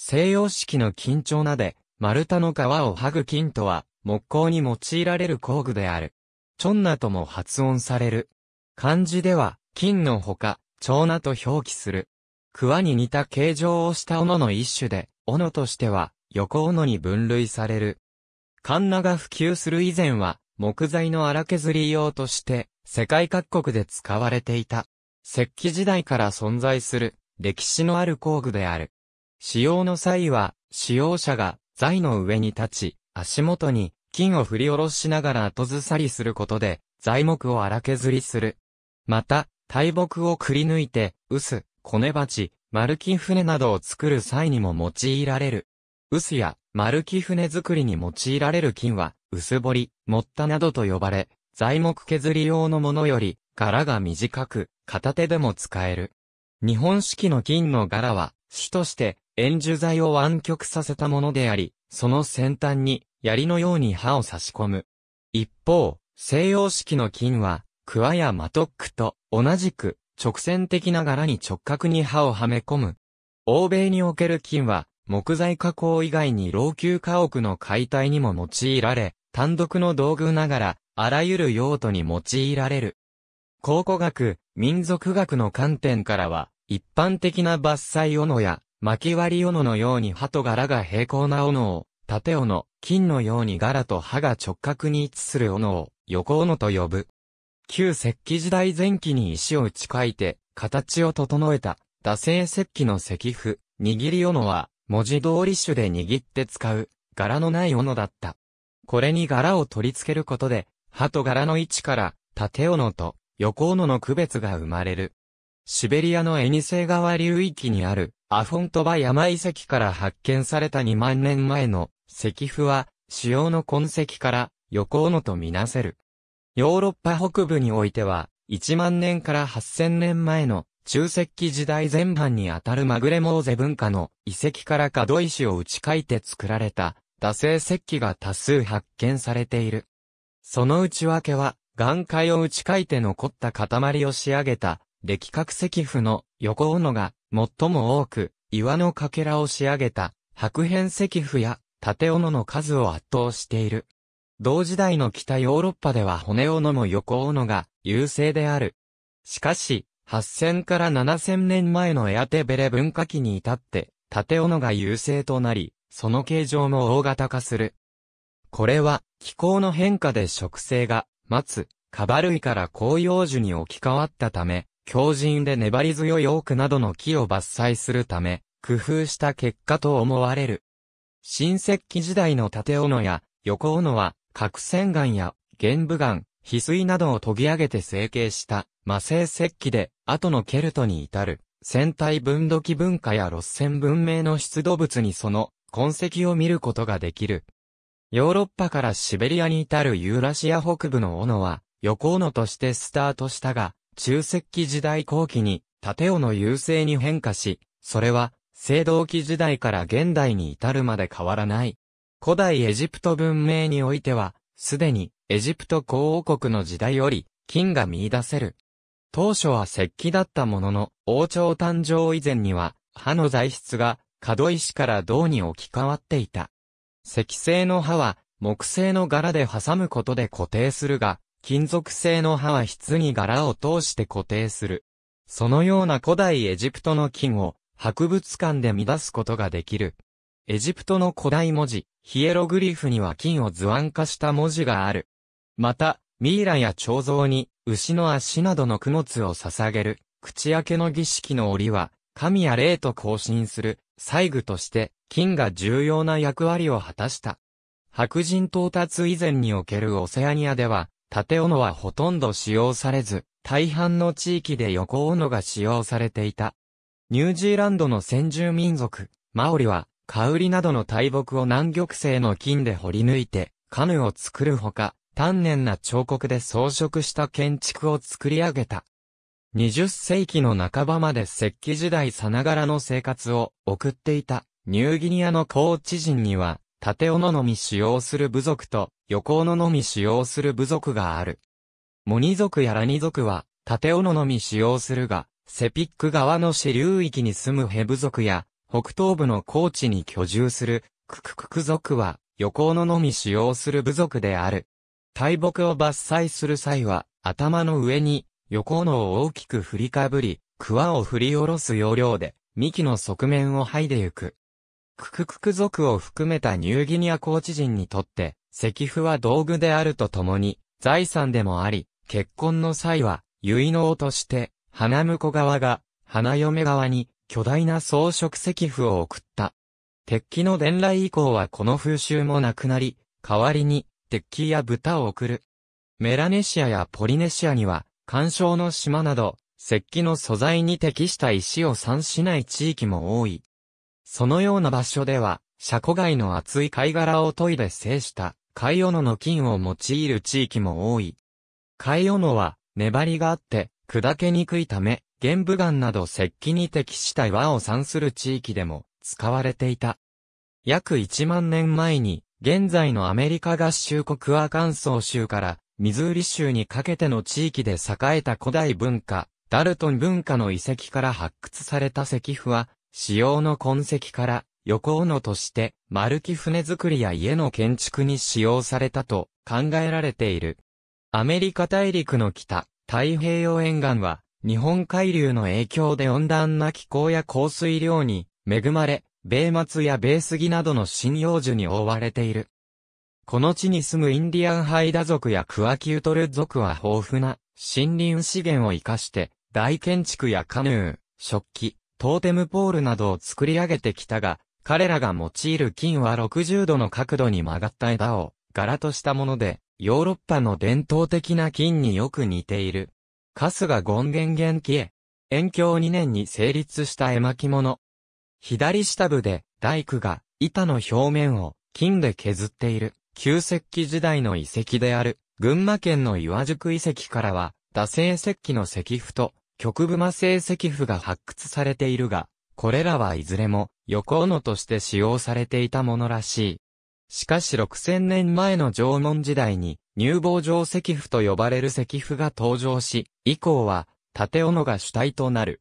西洋式の緊張なで、丸太の皮を剥ぐ金とは、木工に用いられる工具である。チョンナとも発音される。漢字では、金のほか、蝶名と表記する。桑に似た形状をした斧の一種で、斧としては、横斧に分類される。カンナが普及する以前は、木材の荒削り用として、世界各国で使われていた。石器時代から存在する、歴史のある工具である。使用の際は、使用者が材の上に立ち、足元に金を振り下ろしながら後ずさりすることで、材木を荒削りする。また、大木をくり抜いて、臼、骨鉢、丸木船などを作る際にも用いられる。臼や丸木船作りに用いられる金は、薄彫り、もったなどと呼ばれ、材木削り用のものより、柄が短く、片手でも使える。日本式の金の柄は、主として、円珠材を湾曲させたものであり、その先端に槍のように刃を差し込む。一方、西洋式の金は、クワやマトックと同じく直線的な柄に直角に刃をはめ込む。欧米における金は、木材加工以外に老朽家屋の解体にも用いられ、単独の道具ながら、あらゆる用途に用いられる。考古学、民族学の観点からは、一般的な伐採斧や巻き割り斧のように刃と柄が平行な斧を、縦斧、金のように柄と刃が直角に位置する斧を、横斧と呼ぶ。旧石器時代前期に石を打ち書いて、形を整えた、打製石器の石符、握り斧は、文字通り種で握って使う、柄のない斧だった。これに柄を取り付けることで、刃と柄の位置から、縦斧と横斧の区別が生まれる。シベリアのエニセイ川流域にあるアフォントバ山遺跡から発見された2万年前の石符は、主要の痕跡から横斧とみなせる。ヨーロッパ北部においては、1万年から8000年前の中石器時代前半にあたるマグレモーゼ文化の遺跡から角石を打ち書いて作られた、打製石器が多数発見されている。その内訳は、眼界を打ち書いて残った塊を仕上げた、歴角石符の横斧が最も多く、岩のかけらを仕上げた、白変石斧や、縦斧の数を圧倒している。同時代の北ヨーロッパでは骨斧も横斧が優勢である。しかし、8000から7000年前のエアテベレ文化期に至って、縦斧が優勢となり、その形状も大型化する。これは、気候の変化で植生が、松、カバ類から紅葉樹に置き換わったため、強靭で粘り強いオークなどの木を伐採するため、工夫した結果と思われる。新石器時代の縦斧や横斧は、角栓岩や玄武岩、翡翠などを研ぎ上げて成形した魔性石器で、後のケルトに至る、戦隊分土器文化や六線文明の出土物にその痕跡を見ることができる。ヨーロッパからシベリアに至るユーラシア北部の斧は、横斧としてスタートしたが、中石器時代後期に、縦尾の優勢に変化し、それは、青銅器時代から現代に至るまで変わらない。古代エジプト文明においては、すでに、エジプト公王国の時代より、金が見出せる。当初は石器だったものの、王朝誕生以前には、歯の材質が、角石から銅に置き換わっていた。石製の歯は、木製の柄で挟むことで固定するが、金属製の刃は筆に柄を通して固定する。そのような古代エジプトの金を博物館で見出すことができる。エジプトの古代文字、ヒエログリフには金を図案化した文字がある。また、ミイラや彫像に牛の足などの供物を捧げる、口開けの儀式の檻は、神や霊と交信する、祭具として、金が重要な役割を果たした。白人到達以前におけるオセアニアでは、縦斧はほとんど使用されず、大半の地域で横斧が使用されていた。ニュージーランドの先住民族、マオリは、カウリなどの大木を南極製の金で掘り抜いて、カヌを作るほか、丹念な彫刻で装飾した建築を作り上げた。20世紀の半ばまで石器時代さながらの生活を送っていたニューギニアの高知人には縦斧のみ使用する部族と、横斧のみ使用する部族がある。モニ族やラニ族は、縦斧のみ使用するが、セピック側の支流域に住むヘブ族や、北東部の高地に居住する、クククク族は、横斧のみ使用する部族である。大木を伐採する際は、頭の上に、横斧を大きく振りかぶり、桑を振り下ろす要領で、幹の側面を剥いでゆく。クククク族を含めたニューギニア高知人にとって、石符は道具であるとともに、財産でもあり、結婚の際は、結納として、花婿側が、花嫁側に、巨大な装飾石符を送った。鉄器の伝来以降はこの風習もなくなり、代わりに、鉄器や豚を送る。メラネシアやポリネシアには、干渉の島など、石器の素材に適した石を産しない地域も多い。そのような場所では、車庫外の厚い貝殻を研いで制した貝斧の金を用いる地域も多い。貝斧は粘りがあって砕けにくいため、玄武岩など石器に適した岩を産する地域でも使われていた。約1万年前に、現在のアメリカ合衆国アカンソー州からミズーリ州にかけての地域で栄えた古代文化、ダルトン文化の遺跡から発掘された石符は、使用の痕跡から、横尾として、丸木船作りや家の建築に使用されたと考えられている。アメリカ大陸の北、太平洋沿岸は、日本海流の影響で温暖な気候や降水量に恵まれ、米松や米杉などの針葉樹に覆われている。この地に住むインディアンハイダ族やクワキュートル族は豊富な森林資源を活かして、大建築やカヌー、食器、トーテムポールなどを作り上げてきたが、彼らが用いる金は60度の角度に曲がった枝を柄としたもので、ヨーロッパの伝統的な金によく似ている。春日権ゲ元気へ。遠境2年に成立した絵巻物。左下部で大工が板の表面を金で削っている旧石器時代の遺跡である群馬県の岩宿遺跡からは、打製石器の石符と極部魔性石符が発掘されているが、これらはいずれも横斧として使用されていたものらしい。しかし6000年前の縄文時代に乳房状石符と呼ばれる石符が登場し、以降は縦斧が主体となる。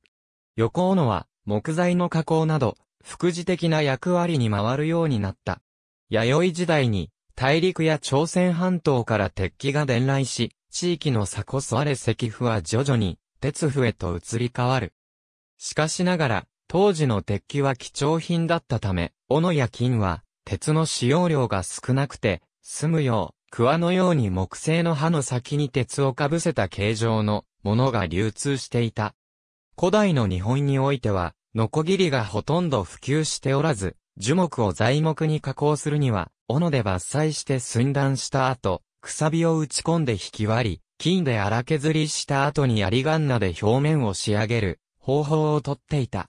横斧は木材の加工など、副次的な役割に回るようになった。弥生時代に大陸や朝鮮半島から鉄器が伝来し、地域のこそあれ石符は徐々に鉄符へと移り変わる。しかしながら、当時の鉄器は貴重品だったため、斧や金は、鉄の使用量が少なくて、済むよう、桑のように木製の刃の先に鉄をかぶせた形状のものが流通していた。古代の日本においては、ノコギリがほとんど普及しておらず、樹木を材木に加工するには、斧で伐採して寸断した後、くさびを打ち込んで引き割り、金で荒削りした後に槍ガンナで表面を仕上げる方法をとっていた。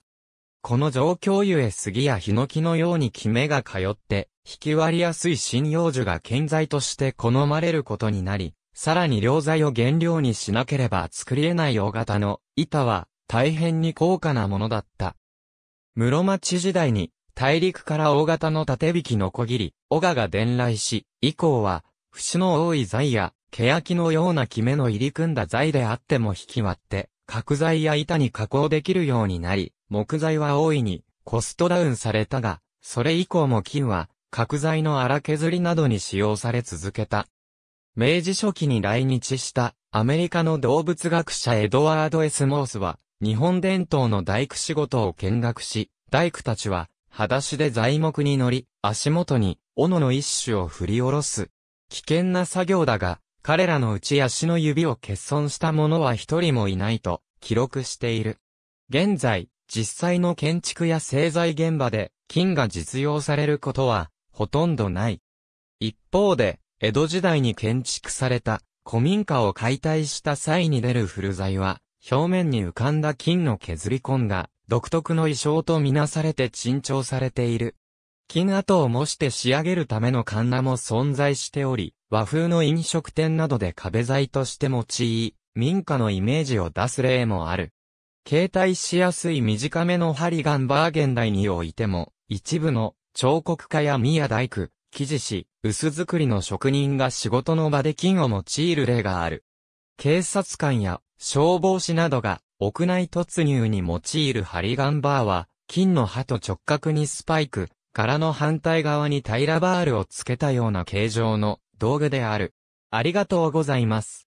この状況ゆえ杉やヒノキのようにキメが通って、引き割りやすい針葉樹が建材として好まれることになり、さらに良材を原料にしなければ作り得ない大型の板は大変に高価なものだった。室町時代に大陸から大型の縦引きのこぎり、オガが伝来し、以降は、節の多い材や欅のようなキメの入り組んだ材であっても引き割って、角材や板に加工できるようになり、木材は大いにコストダウンされたが、それ以降も金は角材の荒削りなどに使用され続けた。明治初期に来日したアメリカの動物学者エドワード・エスモースは、日本伝統の大工仕事を見学し、大工たちは、裸足で材木に乗り、足元に、斧の一種を振り下ろす。危険な作業だが、彼らのうち足の指を欠損した者は一人もいないと記録している。現在、実際の建築や製材現場で金が実用されることはほとんどない。一方で、江戸時代に建築された古民家を解体した際に出る古材は、表面に浮かんだ金の削り込んだ独特の衣装とみなされて珍重されている。金跡を模して仕上げるためのカンナも存在しており、和風の飲食店などで壁材として用い、民家のイメージを出す例もある。携帯しやすい短めのハリガンバー現代においても、一部の彫刻家や宮大工、生地師、薄作りの職人が仕事の場で金を用いる例がある。警察官や消防士などが屋内突入に用いるハリガンバーは、金の刃と直角にスパイク、柄の反対側に平らバールをつけたような形状の道具である。ありがとうございます。